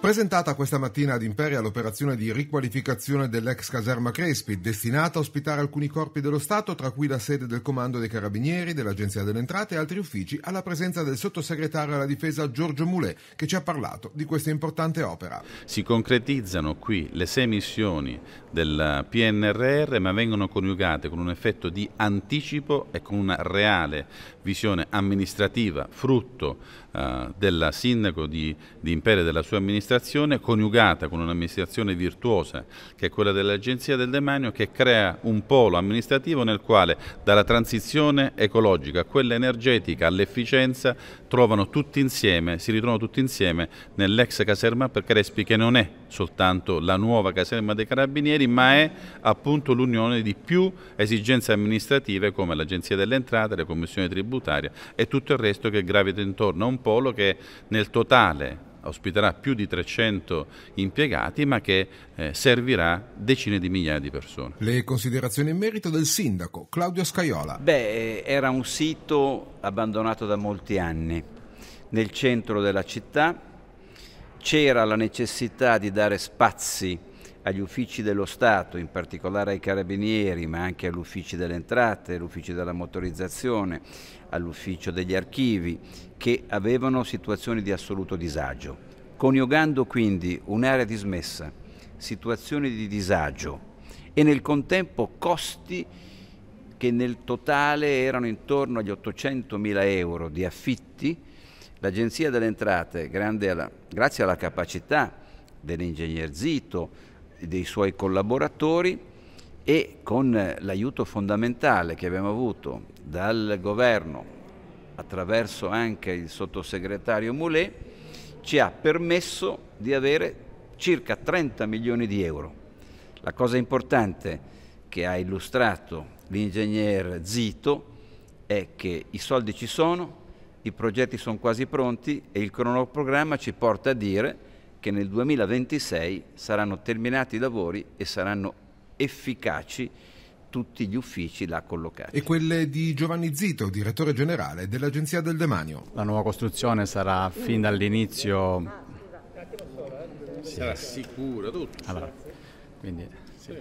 Presentata questa mattina ad Imperia l'operazione di riqualificazione dell'ex caserma Crespi, destinata a ospitare alcuni corpi dello Stato, tra cui la sede del Comando dei Carabinieri, dell'Agenzia delle Entrate e altri uffici, alla presenza del sottosegretario alla Difesa Giorgio Moulet, che ci ha parlato di questa importante opera. Si concretizzano qui le sei missioni del PNRR, ma vengono coniugate con un effetto di anticipo e con una reale visione amministrativa, frutto eh, del sindaco di, di Imperia e della sua amministrazione amministrazione coniugata con un'amministrazione virtuosa, che è quella dell'Agenzia del Demanio, che crea un polo amministrativo nel quale dalla transizione ecologica a quella energetica all'efficienza trovano tutti insieme, si ritrovano tutti insieme nell'ex caserma per Crespi che non è soltanto la nuova caserma dei carabinieri, ma è appunto l'unione di più esigenze amministrative come l'Agenzia delle Entrate, la Commissione Tributaria e tutto il resto che gravita intorno a un polo che nel totale ospiterà più di 300 impiegati ma che eh, servirà decine di migliaia di persone. Le considerazioni in merito del sindaco Claudio Scaiola. Beh, eh, era un sito abbandonato da molti anni nel centro della città, c'era la necessità di dare spazi agli uffici dello Stato, in particolare ai carabinieri, ma anche all'ufficio delle entrate, all'ufficio della motorizzazione, all'ufficio degli archivi, che avevano situazioni di assoluto disagio, coniugando quindi un'area dismessa, situazioni di disagio e nel contempo costi che nel totale erano intorno agli 800 mila euro di affitti, l'Agenzia delle Entrate, alla, grazie alla capacità dell'ingegner Zito, dei suoi collaboratori e con l'aiuto fondamentale che abbiamo avuto dal governo attraverso anche il sottosegretario Moulet ci ha permesso di avere circa 30 milioni di euro. La cosa importante che ha illustrato l'ingegner Zito è che i soldi ci sono, i progetti sono quasi pronti e il cronoprogramma ci porta a dire che nel 2026 saranno terminati i lavori e saranno efficaci tutti gli uffici là collocati. E quelle di Giovanni Zito, direttore generale dell'Agenzia del Demanio. La nuova costruzione sarà fin dall'inizio... Sarà sicura tutto. Allora quindi sì,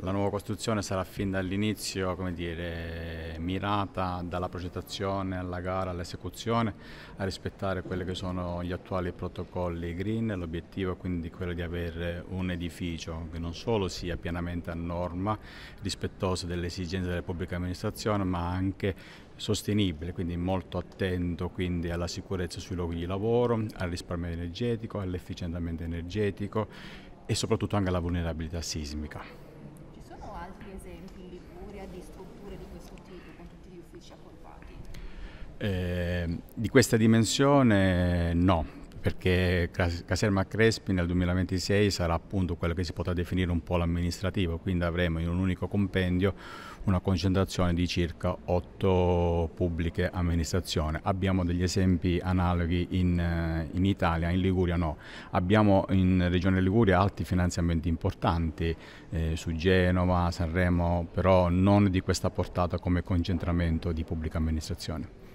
la nuova costruzione sarà fin dall'inizio dire, mirata dalla progettazione alla gara all'esecuzione a rispettare quelli che sono gli attuali protocolli green. L'obiettivo è quindi quello di avere un edificio che non solo sia pienamente a norma, rispettoso delle esigenze della pubblica amministrazione, ma anche sostenibile, quindi molto attento quindi, alla sicurezza sui luoghi di lavoro, al risparmio energetico, all'efficientamento energetico e soprattutto anche alla vulnerabilità sismica. Ci sono altri esempi in Liguria di strutture di questo tipo con tutti gli uffici accorpati? Eh, di questa dimensione no, perché Caserma Crespi nel 2026 sarà appunto quello che si potrà definire un polo amministrativo, quindi avremo in un unico compendio una concentrazione di circa otto pubbliche amministrazioni. Abbiamo degli esempi analoghi in, eh, in Italia, in Liguria no. Abbiamo in Regione Liguria altri finanziamenti importanti eh, su Genova, Sanremo, però non di questa portata come concentramento di pubblica amministrazione.